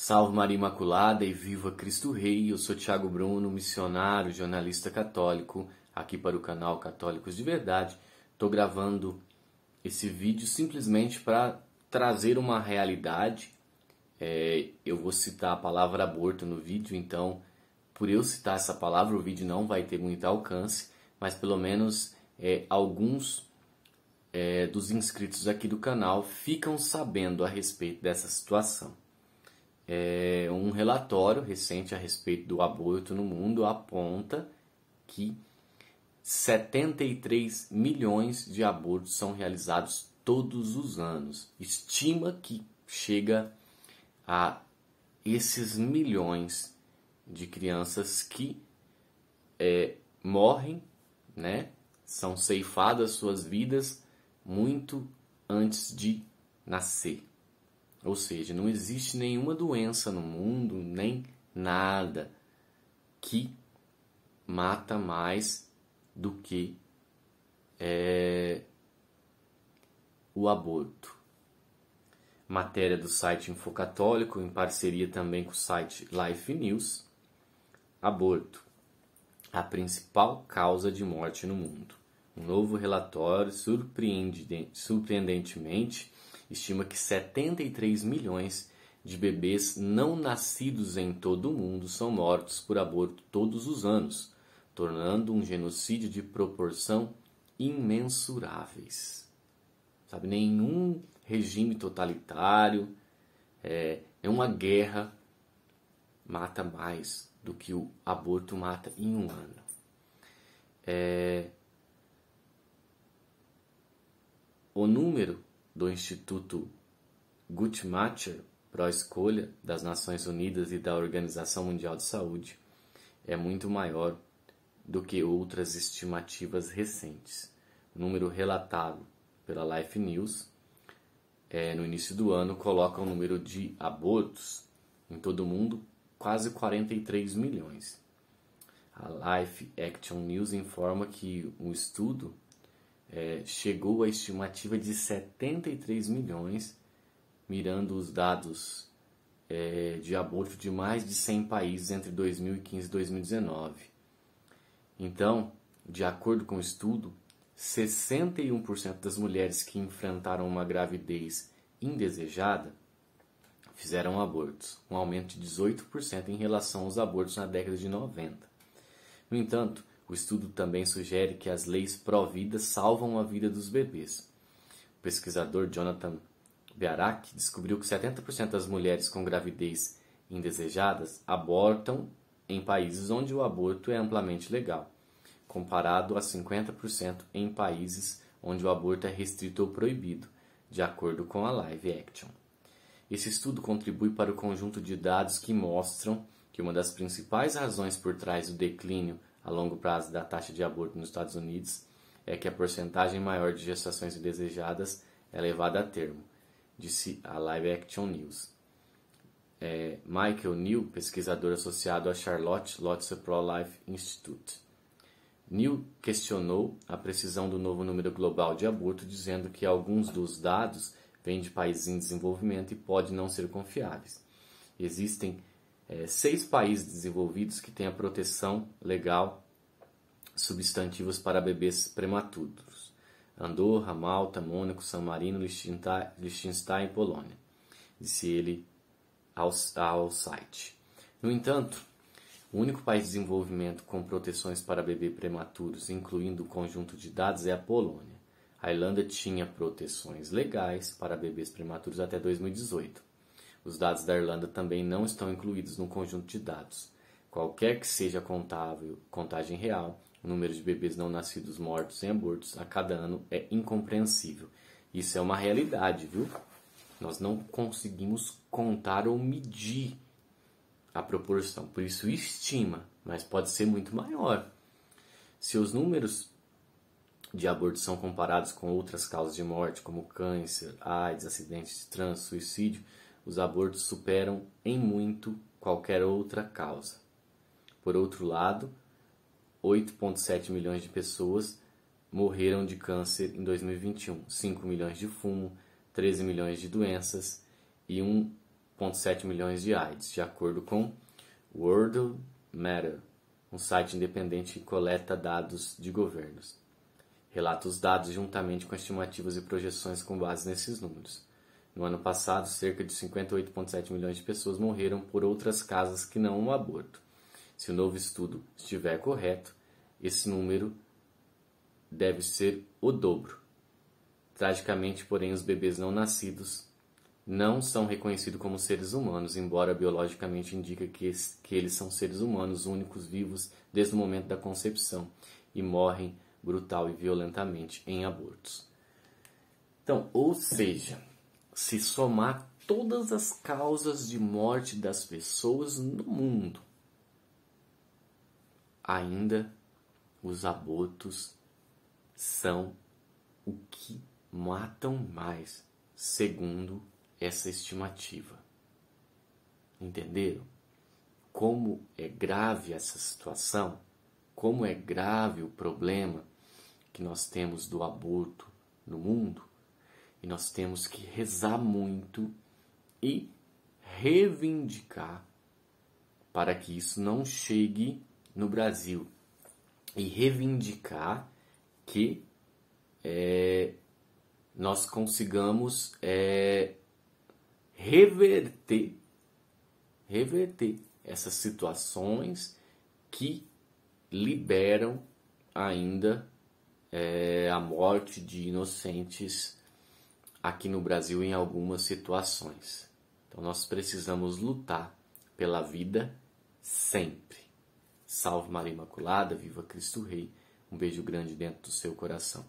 Salve Maria Imaculada e viva Cristo Rei! Eu sou Tiago Bruno, missionário, jornalista católico, aqui para o canal Católicos de Verdade. Estou gravando esse vídeo simplesmente para trazer uma realidade. É, eu vou citar a palavra aborto no vídeo, então, por eu citar essa palavra, o vídeo não vai ter muito alcance, mas pelo menos é, alguns é, dos inscritos aqui do canal ficam sabendo a respeito dessa situação é, um relatório recente a respeito do aborto no mundo aponta que 73 milhões de abortos são realizados todos os anos. Estima que chega a esses milhões de crianças que é, morrem, né? São ceifadas suas vidas muito antes de nascer. Ou seja, não existe nenhuma doença no mundo, nem nada, que mata mais do que é, o aborto. Matéria do site Infocatólico, em parceria também com o site Life News. Aborto, a principal causa de morte no mundo. Um novo relatório surpreendentemente estima que 73 milhões de bebês não nascidos em todo o mundo são mortos por aborto todos os anos, tornando um genocídio de proporção imensuráveis. Sabe, nenhum regime totalitário é, é uma guerra mata mais do que o aborto mata em um ano. É, o número do Instituto Guttmacher para a escolha das Nações Unidas e da Organização Mundial de Saúde é muito maior do que outras estimativas recentes. O número relatado pela Life News é, no início do ano coloca o número de abortos em todo o mundo quase 43 milhões. A Life Action News informa que um estudo é, chegou à estimativa de 73 milhões, mirando os dados é, de aborto de mais de 100 países entre 2015 e 2019. Então, de acordo com o estudo, 61% das mulheres que enfrentaram uma gravidez indesejada fizeram abortos, um aumento de 18% em relação aos abortos na década de 90. No entanto, o estudo também sugere que as leis pró-vida salvam a vida dos bebês. O pesquisador Jonathan Bearak descobriu que 70% das mulheres com gravidez indesejadas abortam em países onde o aborto é amplamente legal, comparado a 50% em países onde o aborto é restrito ou proibido, de acordo com a Live Action. Esse estudo contribui para o conjunto de dados que mostram que uma das principais razões por trás do declínio a longo prazo da taxa de aborto nos Estados Unidos é que a porcentagem maior de gestações indesejadas é levada a termo, disse a Live Action News. É, Michael New, pesquisador associado à Charlotte Lotse Pro Life Institute. New questionou a precisão do novo número global de aborto, dizendo que alguns dos dados vêm de países em desenvolvimento e podem não ser confiáveis. Existem é, seis países desenvolvidos que têm a proteção legal substantivos para bebês prematuros: Andorra, Malta, Mônaco, San Marino, Liechtenstein e Polônia, disse ele ao, ao site. No entanto, o único país de desenvolvimento com proteções para bebês prematuros, incluindo o conjunto de dados, é a Polônia. A Irlanda tinha proteções legais para bebês prematuros até 2018. Os dados da Irlanda também não estão incluídos no conjunto de dados. Qualquer que seja a contável, contagem real, o número de bebês não nascidos mortos e abortos a cada ano é incompreensível. Isso é uma realidade, viu? Nós não conseguimos contar ou medir a proporção, por isso estima, mas pode ser muito maior. Se os números de abortos são comparados com outras causas de morte, como câncer, AIDS, acidentes de trânsito, suicídio, os abortos superam em muito qualquer outra causa. Por outro lado, 8,7 milhões de pessoas morreram de câncer em 2021, 5 milhões de fumo, 13 milhões de doenças e 1,7 milhões de AIDS, de acordo com World Matter, um site independente que coleta dados de governos. Relata os dados juntamente com estimativas e projeções com base nesses números. No ano passado, cerca de 58,7 milhões de pessoas morreram por outras causas que não o aborto. Se o novo estudo estiver correto, esse número deve ser o dobro. Tragicamente, porém, os bebês não nascidos não são reconhecidos como seres humanos, embora biologicamente indique que, que eles são seres humanos únicos vivos desde o momento da concepção e morrem brutal e violentamente em abortos. Então, ou seja, se somar todas as causas de morte das pessoas no mundo, ainda os abortos são o que matam mais, segundo essa estimativa. Entenderam? Como é grave essa situação? Como é grave o problema que nós temos do aborto no mundo? E nós temos que rezar muito e reivindicar para que isso não chegue no Brasil. E reivindicar que é, nós consigamos é, reverter, reverter essas situações que liberam ainda é, a morte de inocentes aqui no Brasil em algumas situações. Então nós precisamos lutar pela vida sempre. Salve Maria Imaculada, viva Cristo Rei. Um beijo grande dentro do seu coração.